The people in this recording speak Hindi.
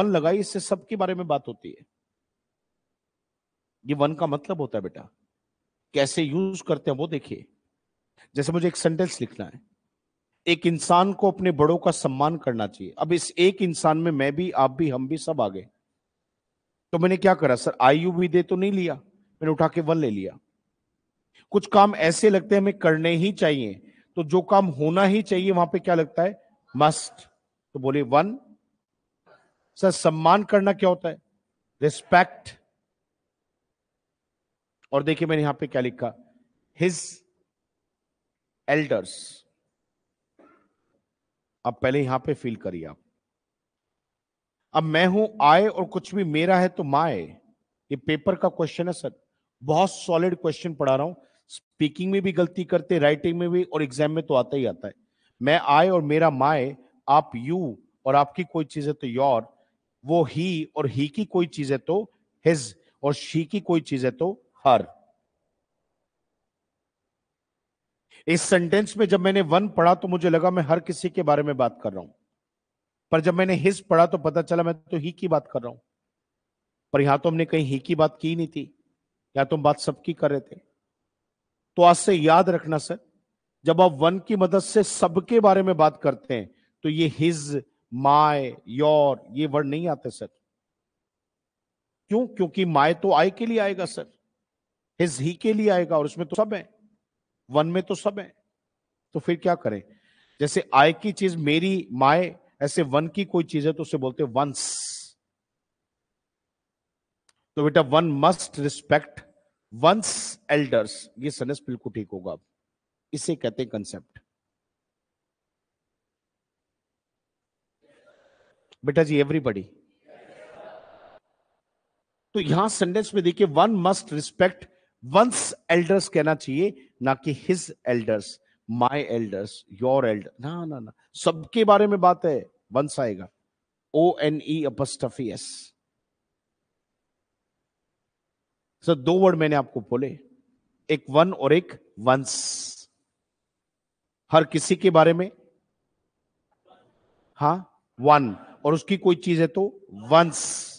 वन लगाई इससे सबके बारे में बात होती है ये वन का मतलब होता है बेटा कैसे यूज करते हैं वो देखिए जैसे मुझे एक सेंटेंस लिखना है एक इंसान को अपने बड़ों का सम्मान करना चाहिए अब इस एक इंसान में मैं भी आप भी हम भी सब आ गए तो मैंने क्या करा सर आयु भी दे तो नहीं लिया मैंने उठा के वन ले लिया कुछ काम ऐसे लगते हैं हमें करने ही चाहिए तो जो काम होना ही चाहिए वहां पे क्या लगता है मस्ट तो बोले वन सर सम्मान करना क्या होता है रिस्पेक्ट और देखिए मैंने यहां पे क्या लिखा हिज एल्डर्स अब पहले यहां पे फील करिए आप अब मैं हूं आए और कुछ भी मेरा है तो माए ये पेपर का क्वेश्चन है सर बहुत सॉलिड क्वेश्चन पढ़ा रहा हूं स्पीकिंग में भी गलती करते राइटिंग में भी और एग्जाम में तो आता ही आता है मैं आए और मेरा माए आप यू और आपकी कोई चीज है तो योर वो ही और ही की कोई चीज है तो हिज और शी की कोई चीज है तो हर इस सेंटेंस में जब मैंने वन पढ़ा तो मुझे लगा मैं हर किसी के बारे में बात कर रहा हूं पर जब मैंने हिज पढ़ा तो पता चला मैं तो ही की बात कर रहा हूं पर यहां तो हमने कहीं ही की बात की नहीं थी या तुम तो बात सबकी कर रहे थे तो आज से याद रखना सर जब आप वन की मदद से सबके बारे में बात करते हैं तो ये हिज माय योर ये वर्ड नहीं आते सर क्यों क्योंकि माय तो आय के लिए आएगा सर हिज ही के लिए आएगा और उसमें तो सब है वन में तो सब है तो फिर क्या करें जैसे आय की चीज मेरी माय ऐसे वन की कोई चीज है तो उसे बोलते वंस तो बेटा one must respect one's elders ये सनेस बिल्कुल ठीक होगा इसे कहते हैं कंसेप्ट बेटा जी एवरीबडी तो यहां सेंटेंस में देखिए one must respect one's elders कहना चाहिए ना कि his elders my elders your elder ना ना ना सबके बारे में बात है वंस आएगा O N E apostrophe S sir दो वर्ड मैंने आपको बोले एक वन और एक वंस हर किसी के बारे में हा वन और उसकी कोई चीज है तो वंस